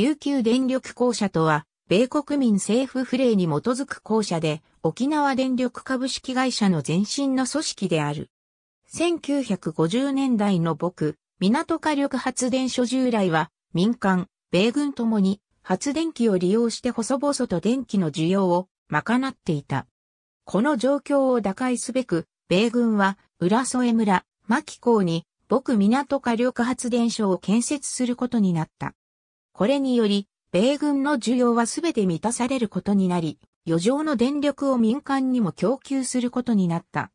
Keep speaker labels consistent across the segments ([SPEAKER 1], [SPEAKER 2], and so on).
[SPEAKER 1] 琉球電力公社とは、米国民政府不令に基づく公社で、沖縄電力株式会社の前身の組織である。1950年代の僕、港火力発電所従来は、民間、米軍ともに、発電機を利用して細々と電気の需要を賄っていた。この状況を打開すべく、米軍は、浦添村、牧港に、僕港火力発電所を建設することになった。これにより、米軍の需要はすべて満たされることになり、余剰の電力を民間にも供給することになった。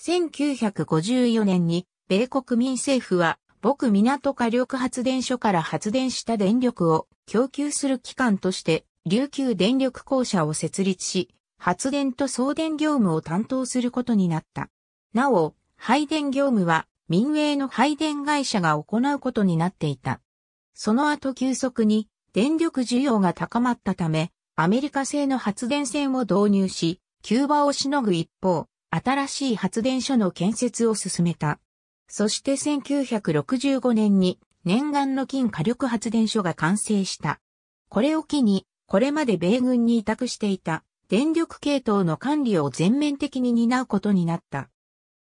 [SPEAKER 1] 1954年に、米国民政府は、僕港火力発電所から発電した電力を供給する機関として、琉球電力公社を設立し、発電と送電業務を担当することになった。なお、配電業務は民営の配電会社が行うことになっていた。その後急速に電力需要が高まったため、アメリカ製の発電線を導入し、急場をしのぐ一方、新しい発電所の建設を進めた。そして1965年に念願の金火力発電所が完成した。これを機に、これまで米軍に委託していた電力系統の管理を全面的に担うことになった。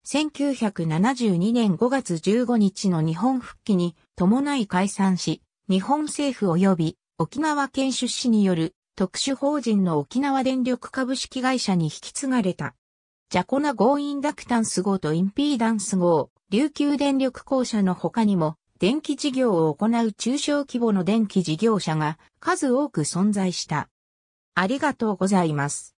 [SPEAKER 1] 1972年5月15日の日本復帰に伴い解散し、日本政府及び沖縄県出資による特殊法人の沖縄電力株式会社に引き継がれた。ジャコナー・インダクタンス号とインピーダンス号、琉球電力公社の他にも、電気事業を行う中小規模の電気事業者が数多く存在した。ありがとうございます。